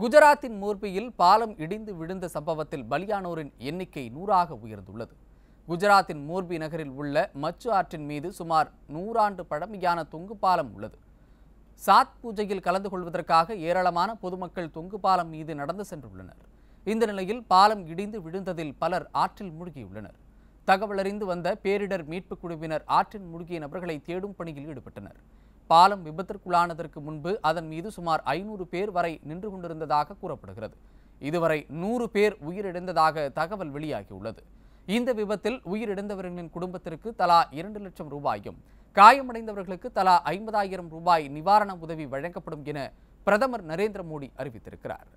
குஜராத்தின் மோர்பியில் பாலம் இடிந்து விழுந்த சம்பவத்தில் பலியானோரின் எண்ணிக்கை நூறாக உயர்ந்துள்ளது குஜராத்தின் மோர்பி நகரில் உள்ள மச்சு ஆற்றின் மீது சுமார் நூறாண்டு பழமையான தொங்கு பாலம் உள்ளது சாத் பூஜையில் கலந்து கொள்வதற்காக ஏராளமான பொதுமக்கள் தொங்கு பாலம் மீது நடந்து சென்றுள்ளனர் இந்த நிலையில் பாலம் இடிந்து விழுந்ததில் பலர் ஆற்றில் மூழ்கியுள்ளனர் தகவலறிந்து வந்த பேரிடர் மீட்புக் குழுவினர் ஆற்றில் மூழ்கிய நபர்களை தேடும் பணியில் ஈடுபட்டனர் பாலம் விபத்திற்குள்ளானதற்கு முன்பு அதன் மீது சுமார் ஐநூறு பேர் வரை நின்று கொண்டிருந்ததாக கூறப்படுகிறது இதுவரை நூறு பேர் உயிரிழந்ததாக தகவல் வெளியாகியுள்ளது இந்த விபத்தில் உயிரிழந்தவர்களின் குடும்பத்திற்கு தலா இரண்டு லட்சம் ரூபாயும் காயமடைந்தவர்களுக்கு தலா ஐம்பதாயிரம் ரூபாய் நிவாரண உதவி வழங்கப்படும் என பிரதமர் நரேந்திர மோடி அறிவித்திருக்கிறார்